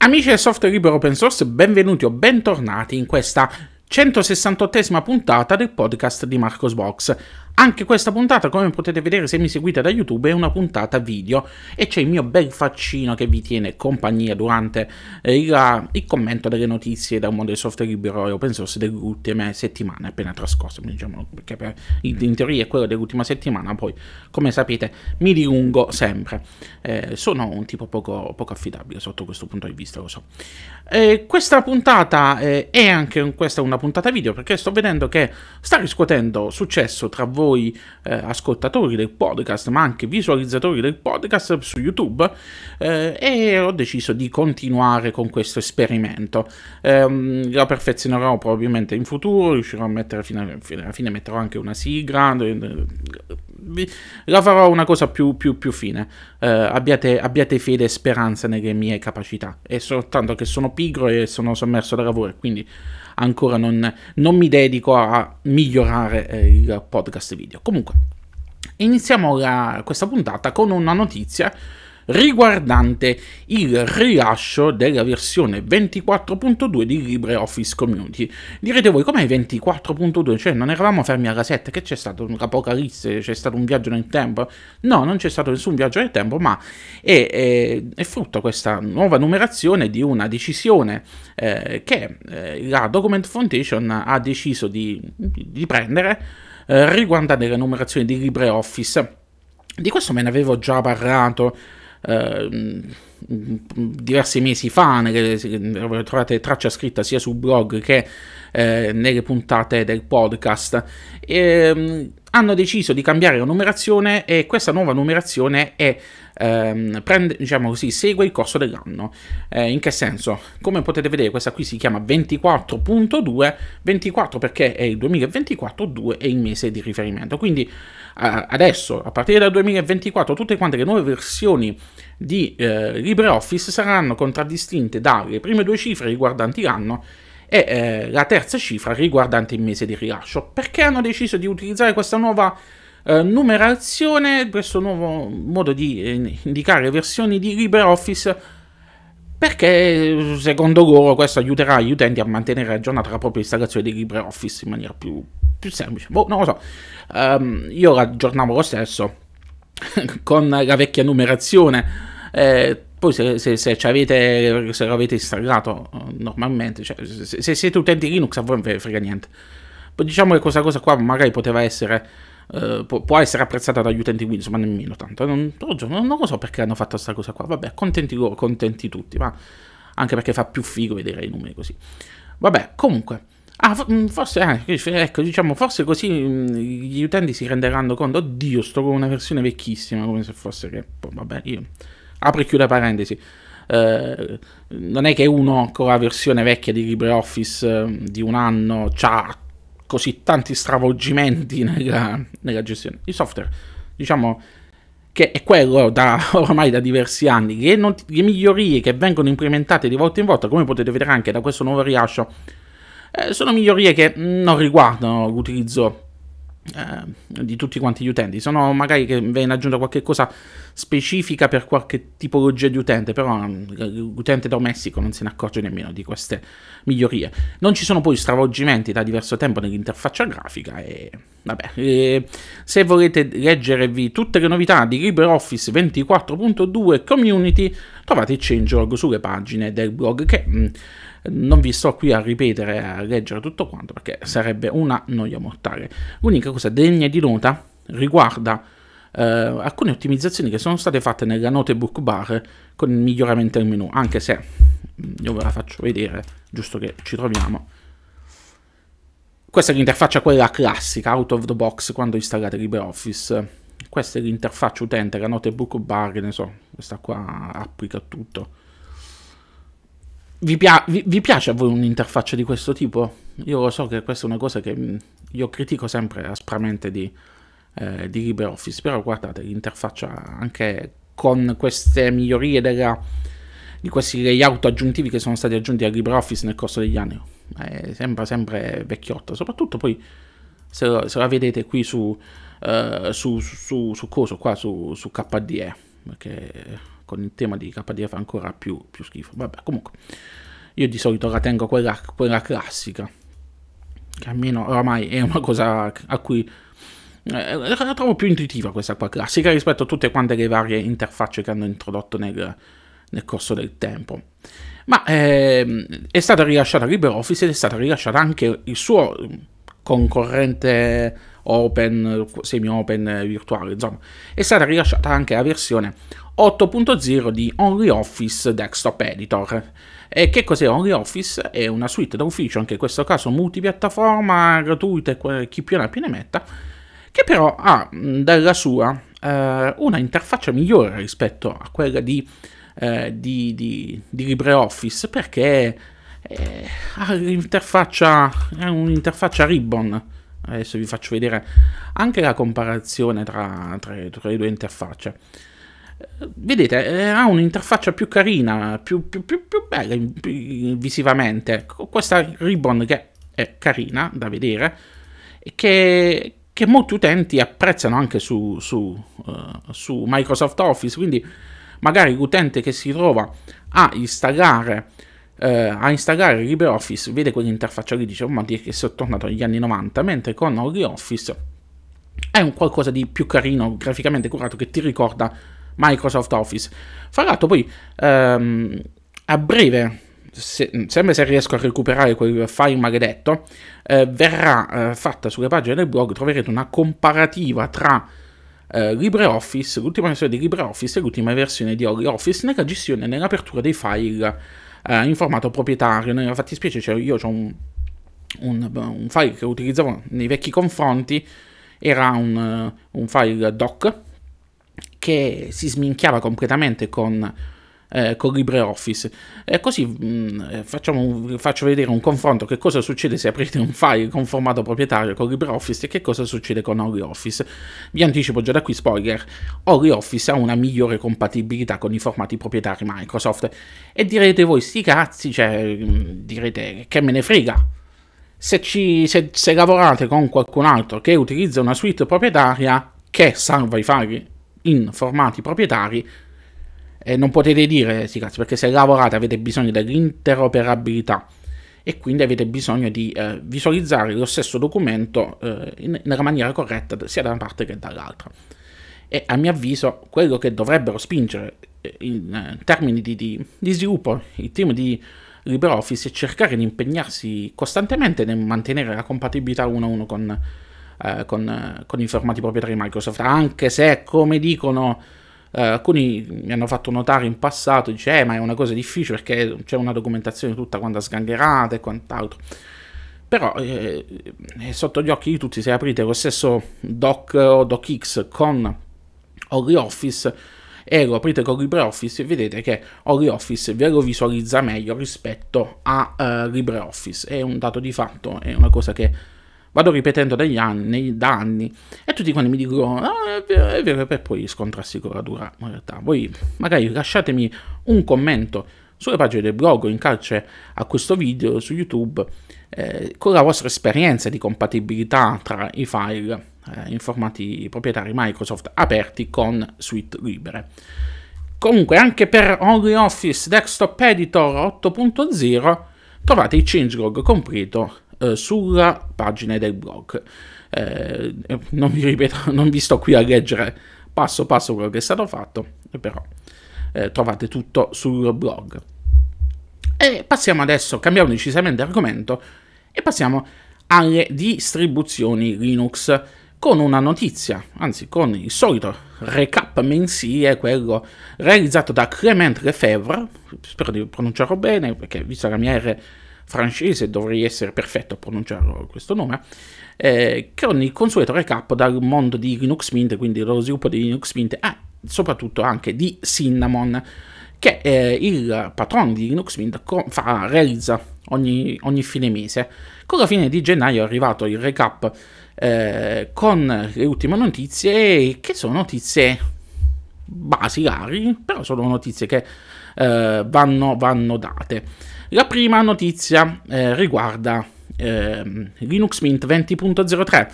Amici del software libero open source, benvenuti o bentornati in questa 168esima puntata del podcast di Marcos Box. Anche questa puntata, come potete vedere se mi seguite da YouTube, è una puntata video e c'è il mio bel faccino che vi tiene compagnia durante eh, il, eh, il, commento delle notizie da un mondo del software libero e open source delle ultime settimane appena trascorse, diciamo, perché per, in teoria è quello dell'ultima settimana, poi come sapete mi dilungo sempre. Eh, sono un tipo poco, poco, affidabile sotto questo punto di vista, lo so. Eh, questa puntata eh, è anche questa una puntata video perché sto vedendo che sta riscuotendo successo tra voi voi eh, ascoltatori del podcast, ma anche visualizzatori del podcast su YouTube eh, e ho deciso di continuare con questo esperimento. Ehm, lo perfezionerò probabilmente in futuro, riuscirò a mettere fino alla fine, alla fine metterò anche una sigla, eh, la farò una cosa più, più, più fine. Eh, abbiate, abbiate fede e speranza nelle mie capacità, è soltanto che sono pigro e sono sommerso da lavoro, quindi ancora non, non mi dedico a migliorare eh, il podcast video. Comunque, iniziamo la, questa puntata con una notizia riguardante il rilascio della versione 24.2 di LibreOffice Community. Direte voi, com'è 24.2? Cioè, non eravamo fermi alla 7, che c'è stato Un apocalisse? c'è stato un viaggio nel tempo? No, non c'è stato nessun viaggio nel tempo, ma è, è, è frutto questa nuova numerazione di una decisione eh, che eh, la Document Foundation ha deciso di, di prendere eh, riguardante la numerazione di LibreOffice. Di questo me ne avevo già parlato Ehm, diversi mesi fa, nelle, trovate traccia scritta sia sul blog che eh, nelle puntate del podcast. E, ehm, hanno deciso di cambiare la numerazione e questa nuova numerazione è ehm, prende, diciamo così, segue il corso dell'anno. Eh, in che senso? Come potete vedere questa qui si chiama 24.2, 24 perché è il 2024, 2 è il mese di riferimento. Quindi eh, adesso, a partire dal 2024, tutte quante le nuove versioni di eh, LibreOffice saranno contraddistinte dalle prime due cifre riguardanti l'anno e eh, la terza cifra riguardante il mese di rilascio. Perché hanno deciso di utilizzare questa nuova eh, numerazione, questo nuovo modo di eh, indicare versioni di LibreOffice perché secondo loro questo aiuterà gli utenti a mantenere aggiornata la propria installazione di LibreOffice in maniera più, più semplice. Boh, non lo so, um, io l'aggiornavo lo stesso con la vecchia numerazione. Eh, poi se, se, se, avete, se l'avete installato eh, normalmente, cioè, se, se, siete utenti Linux a voi non ve frega niente. Poi diciamo che questa cosa qua magari poteva essere eh, può, essere apprezzata dagli utenti Windows, ma nemmeno tanto. Non, non, non lo so perché hanno fatto questa cosa qua. Vabbè, contenti loro, contenti tutti, ma anche perché fa più figo vedere i numeri così. Vabbè, comunque. Ah, mm, forse, eh, ecco, diciamo, forse così mm, gli utenti si renderanno conto, oddio, sto con una versione vecchissima, come se fosse che, boh, vabbè, io apro e chiudo parentesi, eh, non è che uno con la versione vecchia di LibreOffice mm, di un anno ha così tanti stravolgimenti nella, nella gestione. di software, diciamo, che è quello da, ormai da diversi anni, le, not- le migliorie che vengono implementate di volta in volta, come potete vedere anche da questo nuovo rilascio, eh, sono migliorie che non riguardano l'utilizzo eh, di tutti quanti gli utenti, sono magari che viene aggiunta qualche cosa specifica per qualche tipologia di utente, però l'utente mm, domestico non se ne accorge nemmeno di queste migliorie. Non ci sono poi stravolgimenti da diverso tempo nell'interfaccia grafica e vabbè, e se volete leggervi tutte le novità di LibreOffice 24.2 Community, trovate il changelog sulle pagine del blog che mm, non vi sto qui a ripetere, a leggere tutto quanto perché sarebbe una noia mortale. L'unica cosa degna di nota riguarda eh, alcune ottimizzazioni che sono state fatte nella notebook bar con il miglioramento del menu, anche se io ve la faccio vedere, giusto che ci troviamo. Questa è l'interfaccia quella classica, out of the box, quando installate LibreOffice. Questa è l'interfaccia utente, la notebook bar, ne so, questa qua applica tutto. Vi, pia vi, vi piace a voi un'interfaccia di questo tipo? Io lo so che questa è una cosa che mm, io critico sempre aspramente di eh, di LibreOffice, però guardate l'interfaccia anche con queste migliorie della, di questi layout aggiuntivi che sono stati aggiunti a LibreOffice nel corso degli anni, eh, sembra sempre vecchiotto, soprattutto poi se, se la vedete qui su, eh, su, su, su, coso, qua su, su KDE, perché con il tema di KDE fa ancora più, più schifo, vabbè comunque io di solito la tengo quella, quella classica che almeno oramai è una cosa a cui la eh, trovo più intuitiva questa qua classica rispetto a tutte quante le varie interfacce che hanno introdotto nel, nel corso del tempo. Ma eh, è stata rilasciata LibreOffice ed è stata rilasciata anche il suo concorrente open, semi-open virtuale, insomma, è stata rilasciata anche la versione 8.0 di OnlyOffice Desktop Editor. E che cos'è OnlyOffice? È una suite d'ufficio, anche in questo caso multipiattaforma, gratuita chi più ne ha più ne metta, che però ha dalla sua eh, una interfaccia migliore rispetto a quella di, eh, di, di, di LibreOffice perché eh, ha l'interfaccia, è un'interfaccia ribbon. Adesso vi faccio vedere anche la comparazione tra, tra, tra le due interfacce. Vedete, eh, ha un'interfaccia più carina, più, più, più, più bella visivamente. Questa ribbon che è carina da vedere, che, che molti utenti apprezzano anche su, su, uh, su Microsoft Office, quindi magari l'utente che si trova a installare, eh, a installare LibreOffice vede quell'interfaccia lì e dice oh, ma dire che sono tornato agli anni 90, mentre con OnlyOffice è un qualcosa di più carino, graficamente curato, che ti ricorda Microsoft Office. Fra l'altro poi ehm, a breve se, sempre se riesco a recuperare quel file maledetto, eh, verrà eh, fatta sulle pagine del blog, troverete una comparativa tra eh, LibreOffice, l'ultima versione di LibreOffice e l'ultima versione di OnlyOffice nella gestione e nell'apertura dei file eh, in formato proprietario. Nella fattispecie cioè io ho un, un, un, file che utilizzavo nei vecchi confronti, era un, un file doc che si sminchiava completamente con eh, con LibreOffice. E così mh, mm, un, faccio vedere un confronto che cosa succede se aprite un file con formato proprietario con LibreOffice e che cosa succede con OnlyOffice. Vi anticipo già da qui spoiler, OnlyOffice ha una migliore compatibilità con i formati proprietari Microsoft. E direte voi, sti cazzi, cioè, mh, mm, direte che me ne frega. Se, ci, se, se lavorate con qualcun altro che utilizza una suite proprietaria che salva i file in formati proprietari, eh, non potete dire, sì, cazzo, perché se lavorate avete bisogno dell'interoperabilità e quindi avete bisogno di eh, visualizzare lo stesso documento eh, in, nella maniera corretta sia da una parte che dall'altra. E a mio avviso quello che dovrebbero spingere eh, in eh, termini di, di, di sviluppo il team di LibreOffice è cercare di impegnarsi costantemente nel mantenere la compatibilità 1-1 con, eh, con, eh, con i formati proprietari Microsoft, anche se, come dicono Uh, alcuni mi hanno fatto notare in passato, dice, eh, ma è una cosa difficile perché c'è una documentazione tutta quanta sgangherata e quant'altro. Però eh, è eh, sotto gli occhi di tutti, se aprite lo stesso doc o docx con OriOffice e eh, lo aprite con LibreOffice, vedete che OriOffice ve lo visualizza meglio rispetto a uh, LibreOffice. È un dato di fatto, è una cosa che vado ripetendo dagli anni, da anni, e tutti quanti mi dicono, ah, è vero, è vero, per poi scontrarsi con la dura realtà. Voi magari lasciatemi un commento sulle pagine del blog o in calce a questo video su YouTube eh, con la vostra esperienza di compatibilità tra i file eh, in formati proprietari Microsoft aperti con suite libere. Comunque anche per OnlyOffice Desktop Editor 8.0 trovate il changelog completo eh, sulla pagina del blog. Eh, eh non, vi ripeto, non vi sto qui a leggere passo passo quello che è stato fatto, però eh, trovate tutto sul blog. E passiamo adesso, cambiamo decisamente argomento e passiamo alle distribuzioni Linux con una notizia, anzi con il solito recap mensile, quello realizzato da Clement Lefebvre, spero di pronunciarlo bene perché visto che mia R francese, dovrei essere perfetto a pronunciare questo nome, eh, è il consueto recap dal mondo di Linux Mint, quindi dallo sviluppo di Linux Mint e ah, soprattutto anche di Cinnamon, che eh, il patrono di Linux Mint fa, realizza ogni, ogni fine mese. Con la fine di gennaio è arrivato il recap eh, con le ultime notizie, che sono notizie basilari, però sono notizie che eh, vanno, vanno date. La prima notizia eh, riguarda eh, Linux Mint 20.03.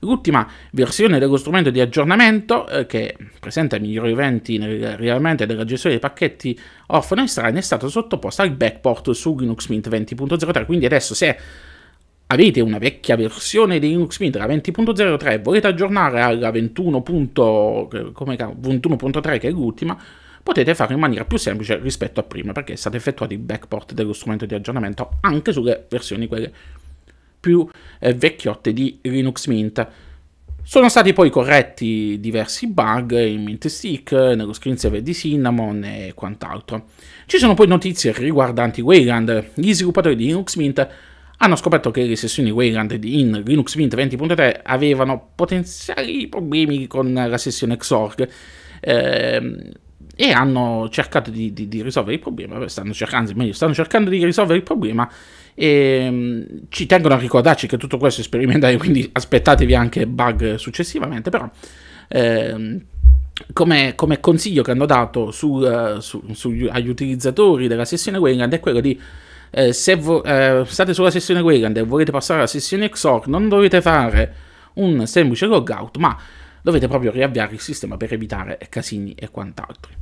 L'ultima versione dello strumento di aggiornamento, eh, che presenta migliori eventi nel della gestione dei pacchetti offline estranei, è stata sottoposta al backport su Linux Mint 20.03. Quindi adesso se avete una vecchia versione di Linux Mint, la 20.03, e volete aggiornare alla 21.3 che è l'ultima, potete farlo in maniera più semplice rispetto a prima, perché è stato effettuato il backport dello strumento di aggiornamento anche sulle versioni quelle più eh, vecchiotte di Linux Mint. Sono stati poi corretti diversi bug in Mint Stick, nello screensaver di Cinnamon e quant'altro. Ci sono poi notizie riguardanti Wayland. Gli sviluppatori di Linux Mint hanno scoperto che le sessioni Wayland in Linux Mint 20.3 avevano potenziali problemi con la sessione Xorg. Eh, e hanno cercato di, di, di risolvere il problema, stanno cercando, meglio, stanno cercando di risolvere il problema e ehm, ci tengono a ricordarci che tutto questo è sperimentale, quindi aspettatevi anche bug successivamente, però ehm, come, come, consiglio che hanno dato sul, su, eh, su, agli utilizzatori della sessione Wayland è quello di eh, se vo- eh, state sulla sessione Wayland e volete passare alla sessione XOR non dovete fare un semplice logout ma dovete proprio riavviare il sistema per evitare casini e quant'altro.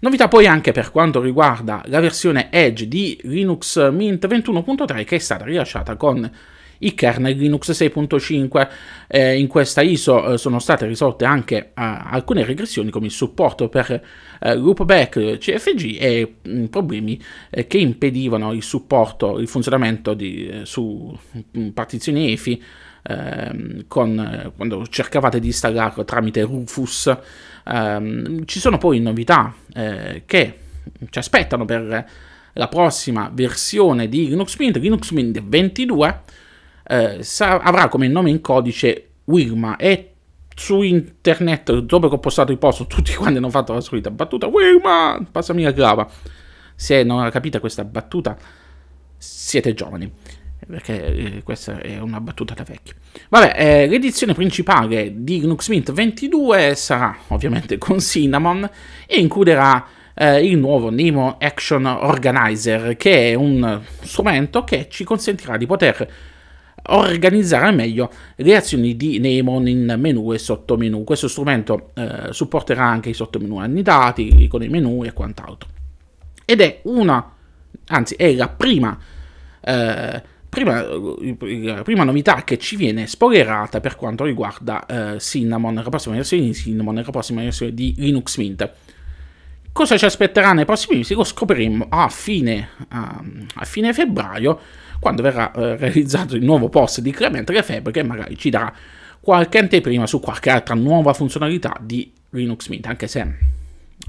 Novità poi anche per quanto riguarda la versione Edge di Linux Mint 21.3 che è stata rilasciata con il kernel Linux 6.5. Eh, in questa ISO eh, sono state risolte anche eh, alcune regressioni come il supporto per eh, loopback CFG e mh, mm, problemi eh, che impedivano il supporto, il funzionamento di, eh, su mh, mm, partizioni EFI ehm, con, quando cercavate di installarlo tramite Rufus. Ehm, ci sono poi novità eh, che ci aspettano per la prossima versione di Linux Mint, Linux Mint 22, eh, sa- avrà come nome in codice Wilma e su internet, dopo che ho postato il post, tutti quanti hanno fatto la solita battuta Wilma, passami la grava. Se non capite questa battuta, siete giovani perché eh, questa è una battuta da vecchio. Vabbè, eh, l'edizione principale di Gnux Mint 22 sarà ovviamente con Cinnamon e includerà eh, il nuovo Nemo Action Organizer, che è un strumento che ci consentirà di poter organizzare meglio le azioni di Nemo in menu e sottomenu. Questo strumento eh, supporterà anche i sottomenu annidati con i menu e quant'altro. Ed è una, anzi è la prima eh, prima, eh, prima novità che ci viene spoilerata per quanto riguarda eh, Cinnamon, la prossima versione di Cinnamon, la prossima versione di Linux Mint. Cosa ci aspetterà nei prossimi mesi? Lo scopriremo a fine, a, ehm, a fine febbraio, quando verrà eh, realizzato il nuovo post di Clement Lefebvre che magari ci darà qualche anteprima su qualche altra nuova funzionalità di Linux Mint, anche se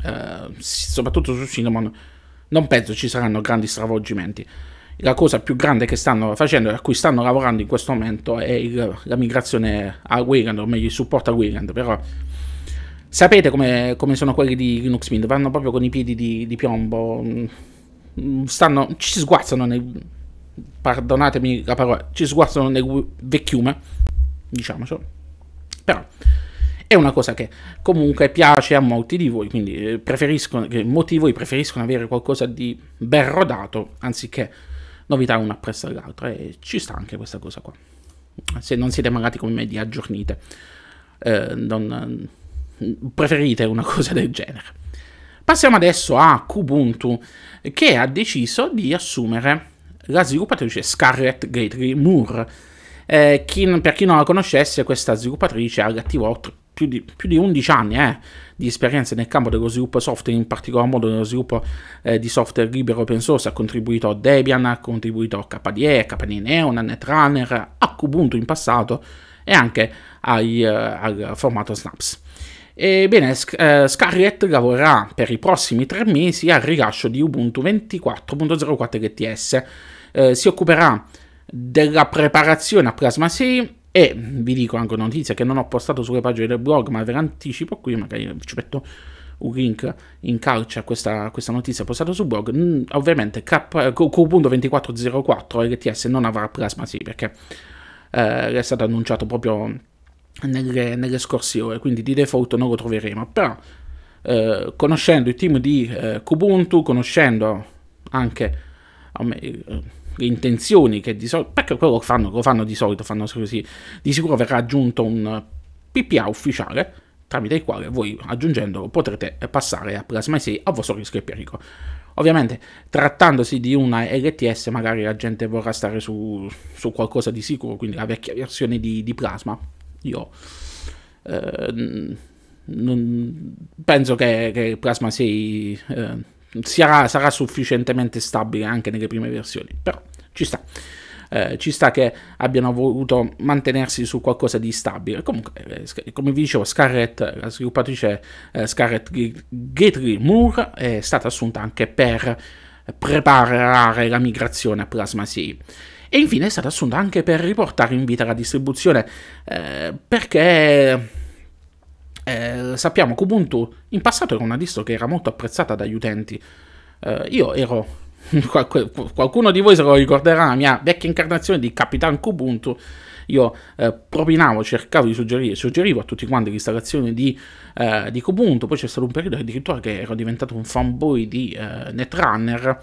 eh, soprattutto su Cinnamon non penso ci saranno grandi stravolgimenti la cosa più grande che stanno facendo e a cui stanno lavorando in questo momento è il, la migrazione a Wayland, o meglio il supporto a Wayland, però sapete come, come, sono quelli di Linux Mint, vanno proprio con i piedi di, di piombo, mm, stanno, ci sguazzano nel, perdonatemi la parola, ci sguazzano nel vecchiume, diciamocelo, però è una cosa che comunque piace a molti di voi, quindi eh, preferiscono, molti di voi preferiscono avere qualcosa di ben rodato anziché novità una appresso l'altra e ci sta anche questa cosa qua. Se non siete magari come me di aggiornite, eh, non, preferite una cosa del genere. Passiamo adesso a Kubuntu che ha deciso di assumere la sviluppatrice Scarlett Gately Moore. Eh, chi, per chi non la conoscesse, questa sviluppatrice ha l'attivo più di, più di 11 anni eh, di esperienza nel campo dello sviluppo software, in particolar modo nello sviluppo eh, di software libero open source, ha contribuito a Debian, ha contribuito a KDE, KDE Neon, a Netrunner, a Kubuntu in passato e anche ai, eh, al formato Snaps. Ebbene, eh, Scarlett lavorerà per i prossimi tre mesi al rilascio di Ubuntu 24.04 LTS. Eh, si occuperà della preparazione a Plasma 6 e vi dico anche una notizia che non ho postato sulle pagine del blog, ma ve l'anticipo qui, magari ci metto un link in calcio a questa, questa notizia postata sul blog. Mm, ovviamente Q.2404 LTS non avrà Plasma sì, perché eh, è stato annunciato proprio nelle, nelle, scorse ore, quindi di default non lo troveremo. Però eh, conoscendo il team di eh, Kubuntu, conoscendo anche... Eh, le intenzioni che di solito, perché quello che fanno, lo fanno di solito, fanno così, di sicuro verrà aggiunto un PPA ufficiale tramite il quale voi aggiungendolo potrete passare a Plasma 6 a vostro rischio e pericolo. Ovviamente, trattandosi di una LTS, magari la gente vorrà stare su, su qualcosa di sicuro, quindi la vecchia versione di, di Plasma. Io eh, non, penso che, che Plasma 6 eh, sarà, sarà sufficientemente stabile anche nelle prime versioni, però ci sta. Eh, ci sta che abbiano voluto mantenersi su qualcosa di stabile. Comunque, eh, come vi dicevo, Scarlett, la sviluppatrice eh, Scarlett Gately Moore è stata assunta anche per preparare la migrazione a Plasma 6. E infine è stata assunta anche per riportare in vita la distribuzione, eh, perché eh, sappiamo che Ubuntu in passato era una distro che era molto apprezzata dagli utenti. Eh, io ero. Qualcuno di voi se lo ricorderà la mia vecchia incarnazione di Capitan Kubuntu. Io eh, propinavo, cercavo di suggerire, suggerivo a tutti quanti l'installazione di, eh, di, Kubuntu. Poi c'è stato un periodo addirittura che ero diventato un fanboy di eh, Netrunner.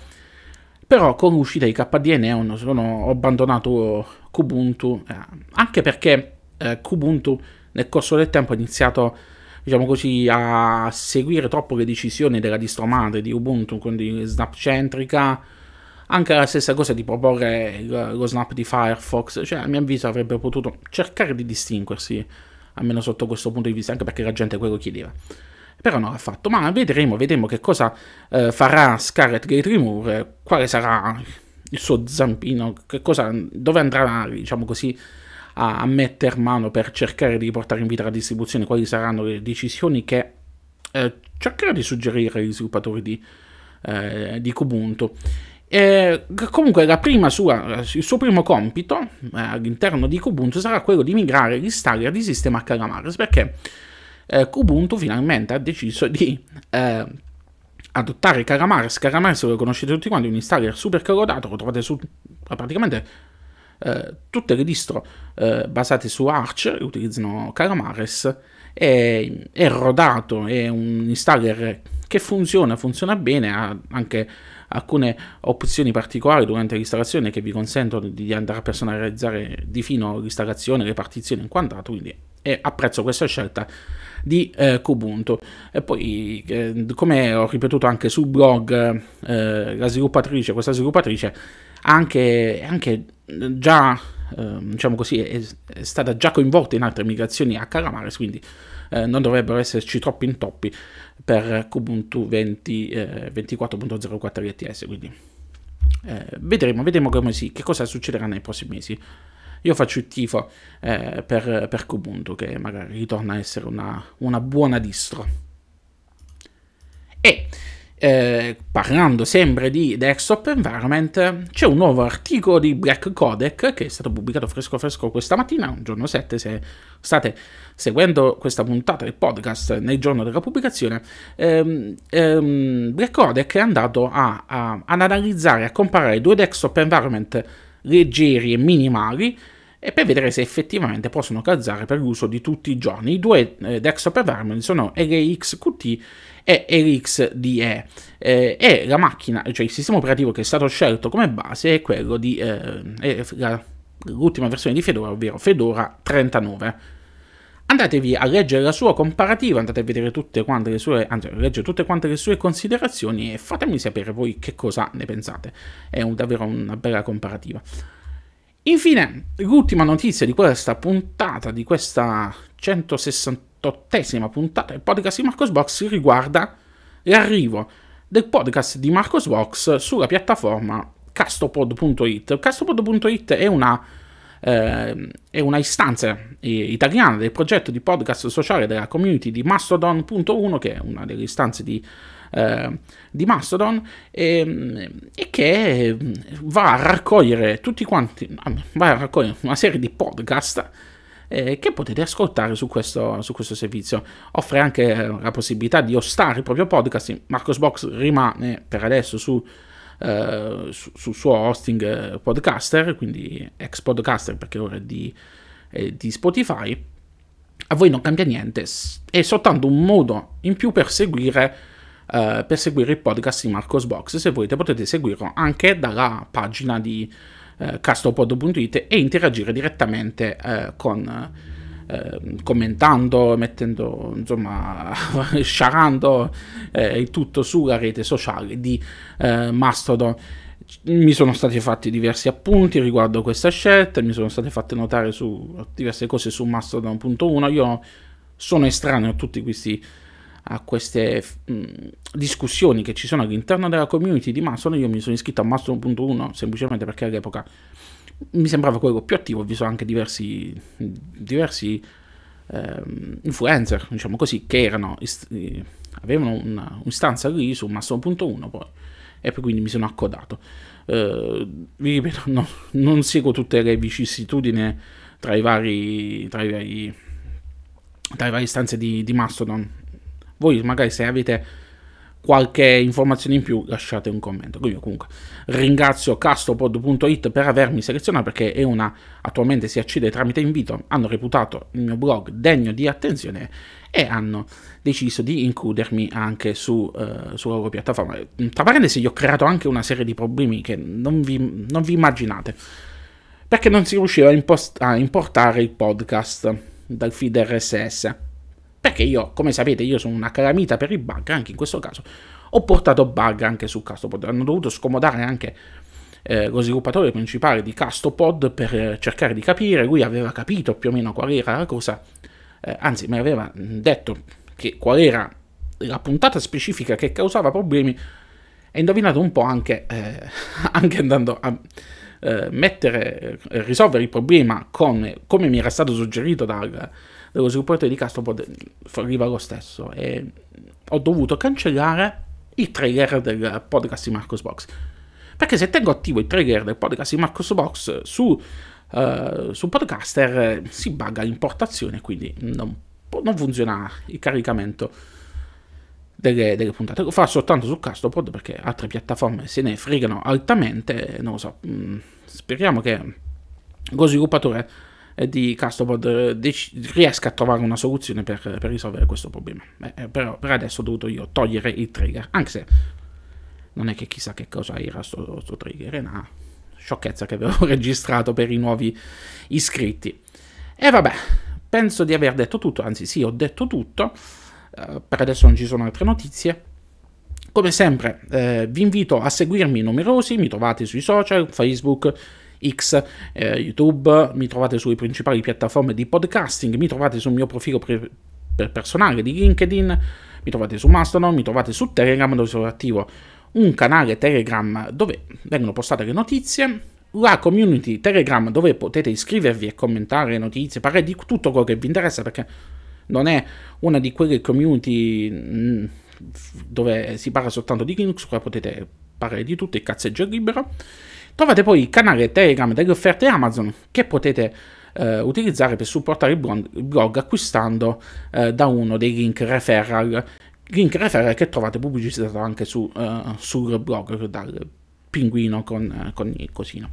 Però con l'uscita di KDN Neon sono, ho abbandonato Kubuntu. Eh, anche perché Kubuntu nel corso del tempo ha iniziato a diciamo così, a seguire troppo le decisioni della distromadre di Ubuntu, quindi Snapcentrica, anche la stessa cosa di proporre lo Snap di Firefox, cioè a mio avviso avrebbe potuto cercare di distinguersi, almeno sotto questo punto di vista, anche perché la gente quello chiedeva. Però non l'ha fatto, ma vedremo, vedremo che cosa eh, farà Scarlet Gate Remover, quale sarà il suo zampino, cosa, dove andrà, diciamo così, a, a mettere mano per cercare di portare in vita la distribuzione, quali saranno le decisioni che eh, cercherà di suggerire agli sviluppatori di, eh, di Kubuntu. E, comunque sua, eh, il suo primo compito eh, all'interno di Kubuntu sarà quello di migrare l'installer di sistema a Calamares perché eh, Kubuntu finalmente ha deciso di eh, adottare Calamares. Calamares lo conoscete tutti quanti, è un installer super calodato, lo trovate su praticamente eh, tutte le distro eh, basate su Arch utilizzano Calamares è, è, rodato, è un installer che funziona, funziona bene, ha anche alcune opzioni particolari durante l'installazione che vi consentono di andare a personalizzare di fino l'installazione, le partizioni e quant'altro, quindi e apprezzo questa scelta di eh, Kubuntu. E poi, eh, come ho ripetuto anche sul blog, eh, la sviluppatrice, questa sviluppatrice anche, anche eh, già ehm, diciamo così, è, è, stata già coinvolta in altre migrazioni a Calamares, quindi eh, non dovrebbero esserci troppi intoppi per Kubuntu 20, eh, 24.04 ITS, eh, quindi eh, vedremo, vedremo come si, che cosa succederà nei prossimi mesi. Io faccio il tifo eh, per, per Kubuntu, che magari ritorna a essere una, una buona distro. E eh, parlando sempre di desktop environment, c'è un nuovo articolo di Black Codec che è stato pubblicato fresco fresco questa mattina, un giorno 7, se state seguendo questa puntata del podcast nel giorno della pubblicazione, ehm, ehm, Black Codec è andato a, a, ad analizzare, a comparare due desktop environment leggeri e minimali, e per vedere se effettivamente possono calzare per l'uso di tutti i giorni. I due eh, desktop environment sono LXQT e LXDE eh, e la macchina, cioè il sistema operativo che è stato scelto come base è quello di eh, l'ultima versione di Fedora, ovvero Fedora 39 andatevi a leggere la sua comparativa, andate a vedere tutte quante le sue, anzi, leggere tutte quante le sue considerazioni e fatemi sapere voi che cosa ne pensate. È un, davvero una bella comparativa. Infine, l'ultima notizia di questa puntata, di questa 168esima puntata del podcast di Marcosbox riguarda l'arrivo del podcast di Marcosbox sulla piattaforma castopod.it. Castopod.it è una, eh, è una istanza eh, italiana del progetto di podcast sociale della community di Mastodon.1, che è una delle istanze di eh, di Mastodon e, ehm, e, che mm, va a raccogliere tutti quanti, ah, va a raccogliere una serie di podcast eh, che potete ascoltare su questo, su questo, servizio. Offre anche la possibilità di ostare il proprio podcast. Marcos Box rimane per adesso su Uh, eh, sul suo hosting podcaster, quindi ex podcaster perché ora è di, eh, di, Spotify, a voi non cambia niente, è soltanto un modo in più per seguire eh, per seguire il podcast di Marcos Box. Se volete potete seguirlo anche dalla pagina di eh, castopod.it e interagire direttamente eh, con eh, commentando, mettendo, insomma, sciarando eh, il tutto sulla rete sociale di eh, Mastodon. Mi sono stati fatti diversi appunti riguardo questa scelta, mi sono state fatte notare su diverse cose su Mastodon.1. Io sono estraneo a tutti questi a queste mh, mm, discussioni che ci sono all'interno della community di Mastodon, io mi sono iscritto a Mastodon.1 semplicemente perché all'epoca mi sembrava quello più attivo, ho visto anche diversi, diversi ehm, influencer, diciamo così, che erano, eh, avevano una, un'istanza lì su Mastodon.1 poi, e poi quindi mi sono accodato. Eh, vi ripeto, no, non seguo tutte le vicissitudini tra i vari... Tra i vari tra le varie stanze di, di Mastodon, voi magari se avete qualche informazione in più lasciate un commento. Io comunque ringrazio castopod.it per avermi selezionato perché è una attualmente si accede tramite invito, hanno reputato il mio blog degno di attenzione e hanno deciso di includermi anche su, uh, sulla loro piattaforma. Tra parentesi gli ho creato anche una serie di problemi che non vi, non vi immaginate perché non si riusciva a, impost- a importare il podcast dal feed RSS perché io, come sapete, io sono una calamita per i bug, anche in questo caso ho portato bug anche su Castopod. Hanno dovuto scomodare anche eh, lo sviluppatore principale di Castopod per cercare di capire. Lui aveva capito più o meno qual era la cosa, eh, anzi mi aveva detto che qual era la puntata specifica che causava problemi e indovinato un po' anche, eh, anche andando a eh, mettere, eh, risolvere il problema con, come mi era stato suggerito dal dello sviluppatore di Castropod arriva lo stesso e ho dovuto cancellare il trailer del podcast di Marcos Box. Perché se tengo attivo il trailer del podcast di Marcos Box su, uh, su Podcaster si bugga l'importazione, quindi non, non, funziona il caricamento delle, delle, puntate. Lo fa soltanto su Castropod perché altre piattaforme se ne fregano altamente, non lo so. Mm, speriamo che lo sviluppatore eh, di Castopod eh, dec- riesca a trovare una soluzione per, per risolvere questo problema. Beh, eh, però per adesso ho dovuto io togliere il trigger, anche se non è che chissà che cosa era questo trigger, è una sciocchezza che avevo registrato per i nuovi iscritti. E vabbè, penso di aver detto tutto, anzi sì, ho detto tutto, uh, per adesso non ci sono altre notizie. Come sempre eh, vi invito a seguirmi numerosi, mi trovate sui social, Facebook, X, eh, YouTube, mi trovate sulle principali piattaforme di podcasting, mi trovate sul mio profilo pre- personale di LinkedIn, mi trovate su Mastodon, mi trovate su Telegram dove sono attivo un canale Telegram dove vengono postate le notizie, la community Telegram dove potete iscrivervi e commentare notizie, parlare di tutto quello che vi interessa perché non è una di quelle community mm, dove si parla soltanto di Linux, qua potete parlare di tutto il cazzeggio è libero. Trovate poi il canale Telegram delle offerte Amazon che potete eh, utilizzare per supportare il blog acquistando eh, da uno dei link referral, link referral che trovate pubblicizzato anche su, eh, sul blog dal pinguino con, eh, con il cosino.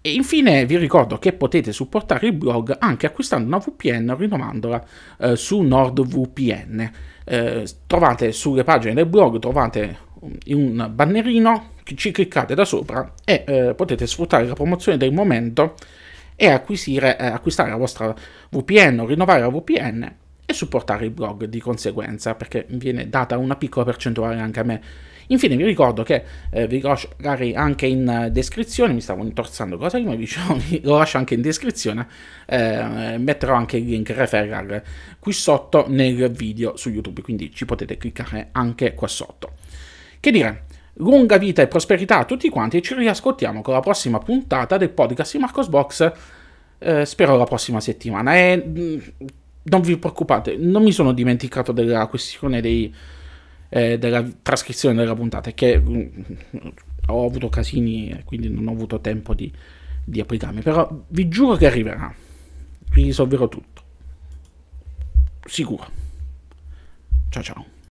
E infine vi ricordo che potete supportare il blog anche acquistando una VPN rinnomandola eh, su NordVPN. Eh, trovate sulle pagine del blog trovate un bannerino ci cliccate da sopra e eh, potete sfruttare la promozione del momento e acquisire, eh, acquistare la vostra VPN o rinnovare la VPN e supportare il blog di conseguenza perché viene data una piccola percentuale anche a me. Infine vi ricordo che eh, vi lascio magari anche in descrizione, mi stavo intorzando cosa prima, dicevo, lo lascio anche in descrizione, eh, metterò anche il link referral qui sotto nel video su YouTube, quindi ci potete cliccare anche qua sotto. Che dire, Lunga vita e prosperità a tutti quanti e ci riascoltiamo con la prossima puntata del podcast di Marcos Box. Eh, spero la prossima settimana. E mm, non vi preoccupate, non mi sono dimenticato della questione dei, eh, della trascrizione della puntata, che mm, ho avuto casini, e quindi non ho avuto tempo di, di applicarmi. Però vi giuro che arriverà. Risolverò tutto. Sicuro. Ciao ciao.